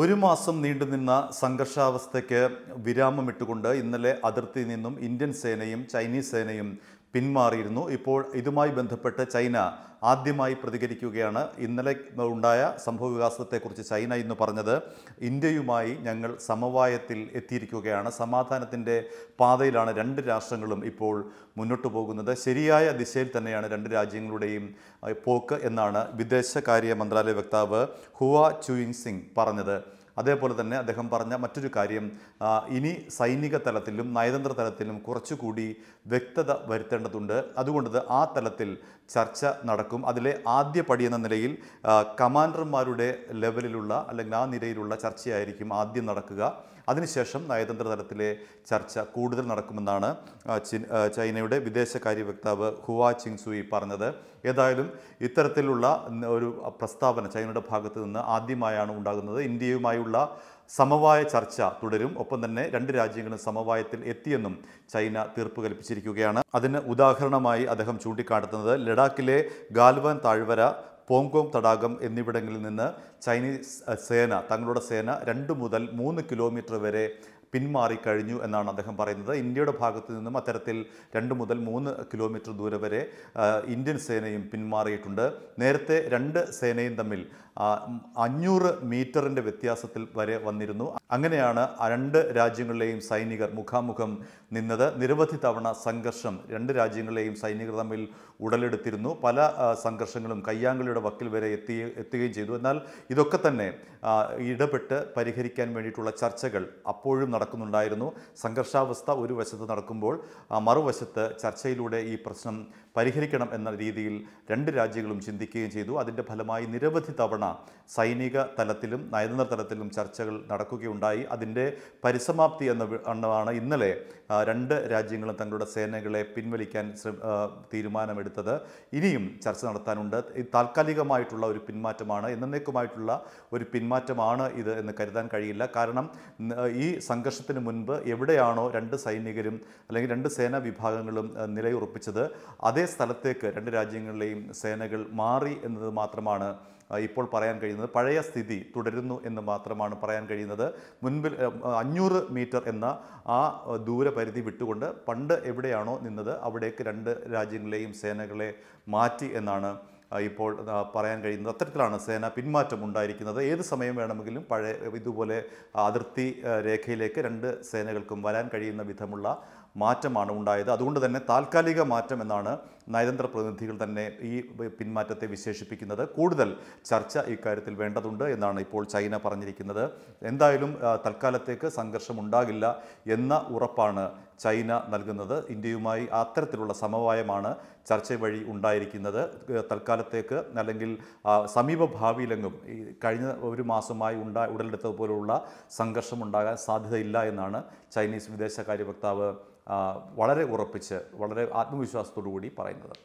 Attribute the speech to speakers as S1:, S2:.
S1: ഒരു മാസം നീണ്ടുനിന്ന സംഘർഷാവസ്ഥയ്ക്ക് വിരാമമിട്ടുകൊണ്ട് ഇന്നലെ അതിർത്തിയിൽ നിന്നും ഇന്ത്യൻ സേനയും ചൈനീസ് സേനയും പിന്മാറിയിരുന്നു ഇപ്പോൾ ഇതുമായി ബന്ധപ്പെട്ട് ചൈന ആദ്യമായി പ്രതികരിക്കുകയാണ് ഇന്നലെ ഉണ്ടായ സംഭവവികാസത്തെക്കുറിച്ച് ചൈന ഇന്ന് പറഞ്ഞത് ഇന്ത്യയുമായി ഞങ്ങൾ സമവായത്തിൽ എത്തിയിരിക്കുകയാണ് സമാധാനത്തിൻ്റെ പാതയിലാണ് രണ്ട് രാഷ്ട്രങ്ങളും ഇപ്പോൾ മുന്നോട്ട് പോകുന്നത് ശരിയായ ദിശയിൽ തന്നെയാണ് രണ്ട് രാജ്യങ്ങളുടെയും പോക്ക് എന്നാണ് വിദേശകാര്യ മന്ത്രാലയ വക്താവ് ഹുവ ചുയിങ് സിംഗ് പറഞ്ഞത് അതേപോലെ തന്നെ അദ്ദേഹം പറഞ്ഞ മറ്റൊരു കാര്യം ഇനി സൈനിക തലത്തിലും നയതന്ത്ര തലത്തിലും കുറച്ചുകൂടി വ്യക്തത വരുത്തേണ്ടതുണ്ട് അതുകൊണ്ട് ആ തലത്തിൽ ചർച്ച നടക്കും അതിലെ ആദ്യ പടി എന്ന നിലയിൽ കമാൻഡർമാരുടെ ലെവലിലുള്ള അല്ലെങ്കിൽ ആ നിരയിലുള്ള ചർച്ചയായിരിക്കും ആദ്യം നടക്കുക അതിനുശേഷം നയതന്ത്ര തലത്തിലെ ചർച്ച കൂടുതൽ നടക്കുമെന്നാണ് ചൈനയുടെ വിദേശകാര്യ വക്താവ് ഹുവാ സുയി പറഞ്ഞത് ഏതായാലും ഇത്തരത്തിലുള്ള ഒരു പ്രസ്താവന ചൈനയുടെ ഭാഗത്തു നിന്ന് ആദ്യമായാണ് ഉണ്ടാകുന്നത് ഇന്ത്യയുമായി ചൈനയുമായുള്ള സമവായ ചർച്ച തുടരും ഒപ്പം തന്നെ രണ്ട് രാജ്യങ്ങളും സമവായത്തിൽ എത്തിയെന്നും ചൈന തീർപ്പ് കൽപ്പിച്ചിരിക്കുകയാണ് അതിന് ഉദാഹരണമായി അദ്ദേഹം ചൂണ്ടിക്കാട്ടുന്നത് ലഡാക്കിലെ ഗാൽവാൻ താഴ്വര പോങ്കോങ് തടാകം എന്നിവിടങ്ങളിൽ നിന്ന് ചൈനീസ് സേന തങ്ങളുടെ സേന രണ്ട് മുതൽ മൂന്ന് കിലോമീറ്റർ വരെ പിന്മാറിക്കഴിഞ്ഞു എന്നാണ് അദ്ദേഹം പറയുന്നത് ഇന്ത്യയുടെ ഭാഗത്തു നിന്നും അത്തരത്തിൽ രണ്ട് മുതൽ മൂന്ന് കിലോമീറ്റർ ദൂരെ വരെ ഇന്ത്യൻ സേനയും പിന്മാറിയിട്ടുണ്ട് നേരത്തെ രണ്ട് സേനയും തമ്മിൽ അഞ്ഞൂറ് മീറ്ററിൻ്റെ വ്യത്യാസത്തിൽ വരെ വന്നിരുന്നു അങ്ങനെയാണ് രണ്ട് രാജ്യങ്ങളിലെയും സൈനികർ മുഖാമുഖം നിന്നത് നിരവധി തവണ സംഘർഷം രണ്ട് രാജ്യങ്ങളിലെയും സൈനികർ തമ്മിൽ ഉടലെടുത്തിരുന്നു പല സംഘർഷങ്ങളും കയ്യാങ്കളിയുടെ വക്കിൽ വരെ എത്തി എത്തുകയും ചെയ്തു എന്നാൽ ഇതൊക്കെ തന്നെ ഇടപെട്ട് പരിഹരിക്കാൻ വേണ്ടിയിട്ടുള്ള ചർച്ചകൾ അപ്പോഴും നടക്കുന്നുണ്ടായിരുന്നു സംഘർഷാവസ്ഥ ഒരു വശത്ത് നടക്കുമ്പോൾ മറുവശത്ത് ചർച്ചയിലൂടെ ഈ പ്രശ്നം പരിഹരിക്കണം എന്ന രീതിയിൽ രണ്ട് രാജ്യങ്ങളും ചിന്തിക്കുകയും ചെയ്തു അതിൻ്റെ ഫലമായി നിരവധി തവണ തവണ സൈനിക തലത്തിലും നയതന്ത്ര തലത്തിലും ചർച്ചകൾ നടക്കുകയുണ്ടായി അതിൻ്റെ പരിസമാപ്തി എന്ന എണ്ണമാണ് ഇന്നലെ രണ്ട് രാജ്യങ്ങളും തങ്ങളുടെ സേനകളെ പിൻവലിക്കാൻ തീരുമാനമെടുത്തത് ഇനിയും ചർച്ച നടത്താനുണ്ട് താൽക്കാലികമായിട്ടുള്ള ഒരു പിന്മാറ്റമാണ് എന്നേക്കുമായിട്ടുള്ള ഒരു പിന്മാറ്റമാണ് ഇത് എന്ന് കരുതാൻ കഴിയില്ല കാരണം ഈ സംഘർഷത്തിന് മുൻപ് എവിടെയാണോ രണ്ട് സൈനികരും അല്ലെങ്കിൽ രണ്ട് സേനാ വിഭാഗങ്ങളും നിലയുറപ്പിച്ചത് അതേ സ്ഥലത്തേക്ക് രണ്ട് രാജ്യങ്ങളിലെയും സേനകൾ മാറി എന്നത് മാത്രമാണ് ഇപ്പോൾ പറയാൻ കഴിയുന്നത് പഴയ സ്ഥിതി തുടരുന്നു എന്ന് മാത്രമാണ് പറയാൻ കഴിയുന്നത് മുൻപിൽ അഞ്ഞൂറ് മീറ്റർ എന്ന ആ ദൂരപരിധി വിട്ടുകൊണ്ട് പണ്ട് എവിടെയാണോ നിന്നത് അവിടേക്ക് രണ്ട് രാജ്യങ്ങളെയും സേനകളെ മാറ്റി എന്നാണ് ഇപ്പോൾ പറയാൻ കഴിയുന്നത് അത്തരത്തിലാണ് സേന പിന്മാറ്റം ഉണ്ടായിരിക്കുന്നത് ഏത് സമയം വേണമെങ്കിലും പഴയ ഇതുപോലെ അതിർത്തി രേഖയിലേക്ക് രണ്ട് സേനകൾക്കും വരാൻ കഴിയുന്ന വിധമുള്ള മാറ്റമാണ് ഉണ്ടായത് അതുകൊണ്ട് തന്നെ താൽക്കാലിക മാറ്റം എന്നാണ് നയതന്ത്ര പ്രതിനിധികൾ തന്നെ ഈ പിന്മാറ്റത്തെ വിശേഷിപ്പിക്കുന്നത് കൂടുതൽ ചർച്ച ഇക്കാര്യത്തിൽ വേണ്ടതുണ്ട് എന്നാണ് ഇപ്പോൾ ചൈന പറഞ്ഞിരിക്കുന്നത് എന്തായാലും തൽക്കാലത്തേക്ക് സംഘർഷം ഉണ്ടാകില്ല എന്ന ഉറപ്പാണ് ചൈന നൽകുന്നത് ഇന്ത്യയുമായി അത്തരത്തിലുള്ള സമവായമാണ് ചർച്ച വഴി ഉണ്ടായിരിക്കുന്നത് തൽക്കാലത്തേക്ക് അല്ലെങ്കിൽ സമീപ ഭാവിയിലെങ്കും കഴിഞ്ഞ ഒരു മാസമായി ഉണ്ടാ ഉടലെടുത്തതുപോലുള്ള സംഘർഷം ഉണ്ടാകാൻ സാധ്യതയില്ല എന്നാണ് ചൈനീസ് വിദേശകാര്യ വക്താവ് വളരെ ഉറപ്പിച്ച് വളരെ ആത്മവിശ്വാസത്തോടു കൂടി പറയുന്നത്